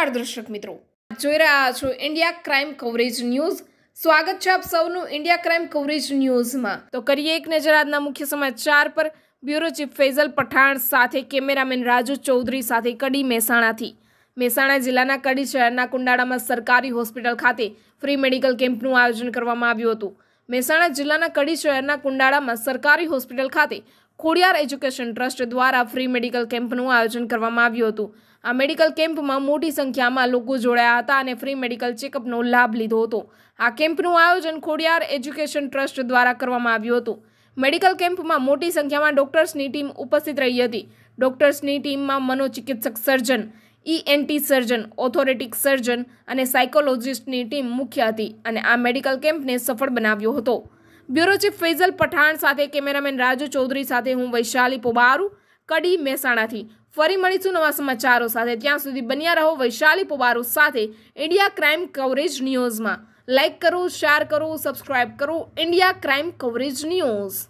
નમસ્કાર દર્શક મિત્રો જોઈ રહ્યા છો ઇન્ડિયા ક્રાઇમ કવરેજ ન્યૂઝ સ્વાગત છે આપ સૌનું ઇન્ડિયા ક્રાઇમ કવરેજ ન્યૂઝમાં તો કરીએ એક નજર આજના મુખ્ય સમાચાર પર બ્યુરો ચીફ ફૈઝલ પઠાણ સાથે કેમેરામેન રાજુ ચૌધરી સાથે કડી મહેસાણાથી મહેસાણા જિલ્લાના કડી શહેરના કુંડાળામાં સરકારી હોસ્પિટલ ખાતે ફ્રી મેડિકલ કેમ્પનું આયોજન કરવામાં આવ્યું હતું મહેસાણા જિલ્લાના કડી શહેરના કુંડાળામાં સરકારી હોસ્પિટલ ખાતે ખોડિયાર એજ્યુકેશન ટ્રસ્ટ દ્વારા ફ્રી મેડિકલ કેમ્પનું આયોજન કરવામાં આવ્યું હતું આ મેડિકલ કેમ્પમાં મોટી સંખ્યામાં લોકો જોડાયા હતા અને ફ્રી મેડિકલ ચેકઅપનો લાભ લીધો હતો આ કેમ્પનું આયોજન ખોડિયાર એજ્યુકેશન ટ્રસ્ટ દ્વારા કરવામાં આવ્યું હતું મેડિકલ કેમ્પમાં મોટી સંખ્યામાં ડોક્ટર્સની ટીમ ઉપસ્થિત રહી હતી ડોક્ટર્સની ટીમમાં મનોચિકિત્સક સર્જન ઈએનટી સર્જન ઓથોરેટિક સર્જન અને સાયકોલોજિસ્ટની ટીમ મુખ્ય હતી અને આ મેડિકલ કેમ્પને સફળ બનાવ્યો હતો બ્યુરો ચીફ ફૈઝલ પઠાણ સાથે કેમેરામેન રાજુ ચૌધરી સાથે હું વૈશાલી પોબારુ કડી મહેસાણાથી ફરી મળીશું નવા સમાચારો સાથે ત્યાં સુધી બન્યા રહો વૈશાલી પોબારો સાથે ઇન્ડિયા ક્રાઇમ કવરેજ ન્યૂઝમાં લાઇક કરો શેર કરો સબસ્ક્રાઇબ કરો ઇન્ડિયા ક્રાઇમ કવરેજ ન્યૂઝ